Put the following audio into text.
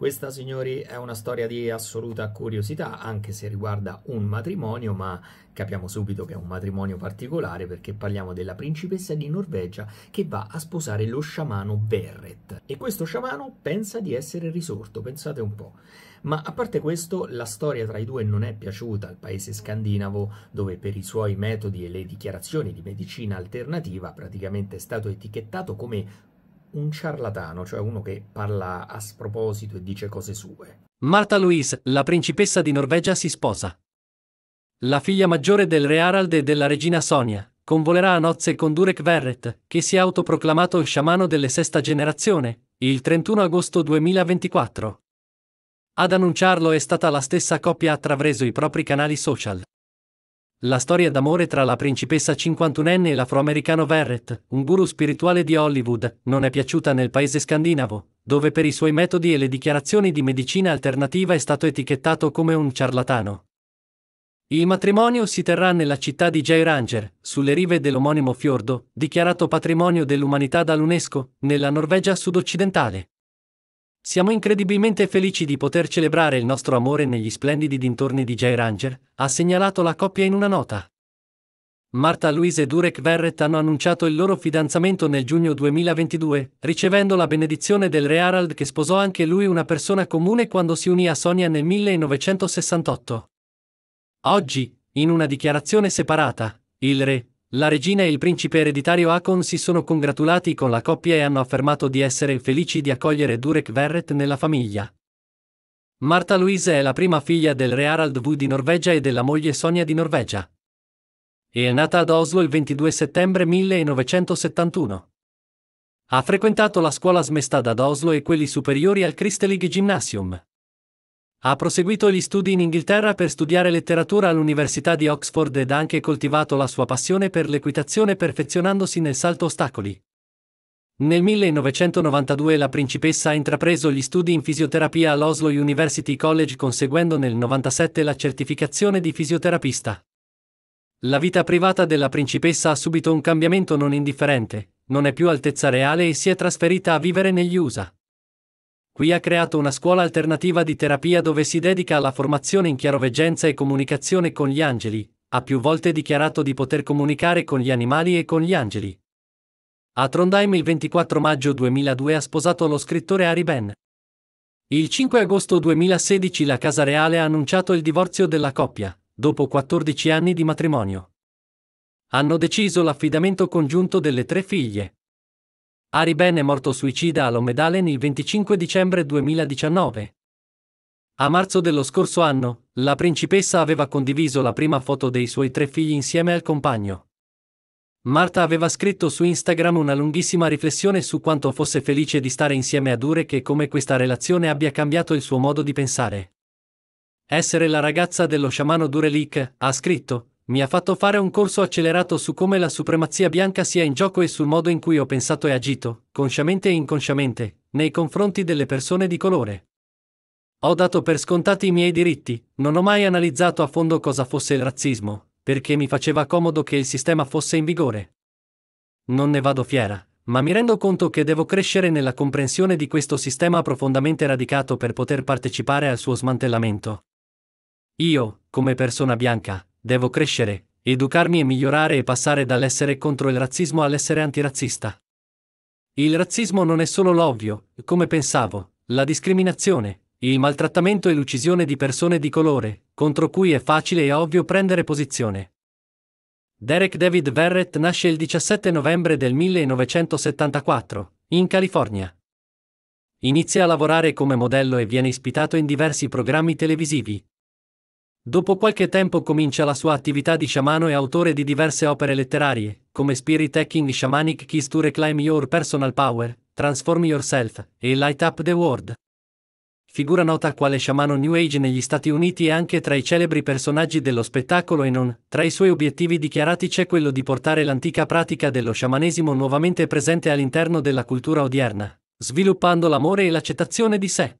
Questa, signori, è una storia di assoluta curiosità, anche se riguarda un matrimonio, ma capiamo subito che è un matrimonio particolare perché parliamo della principessa di Norvegia che va a sposare lo sciamano Berret. E questo sciamano pensa di essere risorto, pensate un po'. Ma a parte questo, la storia tra i due non è piaciuta al paese scandinavo, dove per i suoi metodi e le dichiarazioni di medicina alternativa praticamente è stato etichettato come un ciarlatano, cioè uno che parla a sproposito e dice cose sue. Marta Louise, la principessa di Norvegia, si sposa. La figlia maggiore del re Harald e della regina Sonia convolerà a nozze con Durek Verret, che si è autoproclamato sciamano delle sesta generazione, il 31 agosto 2024. Ad annunciarlo è stata la stessa coppia attraverso i propri canali social. La storia d'amore tra la principessa 51enne e l'afroamericano Verrett, un guru spirituale di Hollywood, non è piaciuta nel paese scandinavo, dove per i suoi metodi e le dichiarazioni di medicina alternativa è stato etichettato come un ciarlatano. Il matrimonio si terrà nella città di Geiranger, sulle rive dell'omonimo fiordo, dichiarato patrimonio dell'umanità dall'UNESCO, nella Norvegia sudoccidentale. Siamo incredibilmente felici di poter celebrare il nostro amore negli splendidi dintorni di J-Ranger, ha segnalato la coppia in una nota. Marta Louise e Durek Verrett hanno annunciato il loro fidanzamento nel giugno 2022, ricevendo la benedizione del re Harald che sposò anche lui una persona comune quando si unì a Sonia nel 1968. Oggi, in una dichiarazione separata, il re, la regina e il principe ereditario Akon si sono congratulati con la coppia e hanno affermato di essere felici di accogliere Durek Verret nella famiglia. Marta Louise è la prima figlia del re Harald V di Norvegia e della moglie Sonia di Norvegia. E è nata ad Oslo il 22 settembre 1971. Ha frequentato la scuola Smestad ad Oslo e quelli superiori al Christelig Gymnasium. Ha proseguito gli studi in Inghilterra per studiare letteratura all'Università di Oxford ed ha anche coltivato la sua passione per l'equitazione perfezionandosi nel salto ostacoli. Nel 1992 la principessa ha intrapreso gli studi in fisioterapia all'Oslo University College conseguendo nel 1997 la certificazione di fisioterapista. La vita privata della principessa ha subito un cambiamento non indifferente, non è più altezza reale e si è trasferita a vivere negli USA qui ha creato una scuola alternativa di terapia dove si dedica alla formazione in chiaroveggenza e comunicazione con gli angeli, ha più volte dichiarato di poter comunicare con gli animali e con gli angeli. A Trondheim il 24 maggio 2002 ha sposato lo scrittore Ari Ben. Il 5 agosto 2016 la Casa Reale ha annunciato il divorzio della coppia, dopo 14 anni di matrimonio. Hanno deciso l'affidamento congiunto delle tre figlie. Ari Ben è morto suicida a Lommedalen il 25 dicembre 2019. A marzo dello scorso anno, la principessa aveva condiviso la prima foto dei suoi tre figli insieme al compagno. Marta aveva scritto su Instagram una lunghissima riflessione su quanto fosse felice di stare insieme a Durek e come questa relazione abbia cambiato il suo modo di pensare. Essere la ragazza dello sciamano Durelik, ha scritto, mi ha fatto fare un corso accelerato su come la supremazia bianca sia in gioco e sul modo in cui ho pensato e agito, consciamente e inconsciamente, nei confronti delle persone di colore. Ho dato per scontati i miei diritti, non ho mai analizzato a fondo cosa fosse il razzismo, perché mi faceva comodo che il sistema fosse in vigore. Non ne vado fiera, ma mi rendo conto che devo crescere nella comprensione di questo sistema profondamente radicato per poter partecipare al suo smantellamento. Io, come persona bianca, Devo crescere, educarmi e migliorare e passare dall'essere contro il razzismo all'essere antirazzista. Il razzismo non è solo l'ovvio, come pensavo, la discriminazione, il maltrattamento e l'uccisione di persone di colore, contro cui è facile e ovvio prendere posizione. Derek David Verrett nasce il 17 novembre del 1974, in California. Inizia a lavorare come modello e viene ispitato in diversi programmi televisivi, Dopo qualche tempo comincia la sua attività di sciamano e autore di diverse opere letterarie, come Spirit Hacking Shamanic Keys to Reclaim Your Personal Power, Transform Yourself e Light Up the World. Figura nota quale sciamano New Age negli Stati Uniti e anche tra i celebri personaggi dello spettacolo e non, tra i suoi obiettivi dichiarati c'è quello di portare l'antica pratica dello sciamanesimo nuovamente presente all'interno della cultura odierna, sviluppando l'amore e l'accettazione di sé.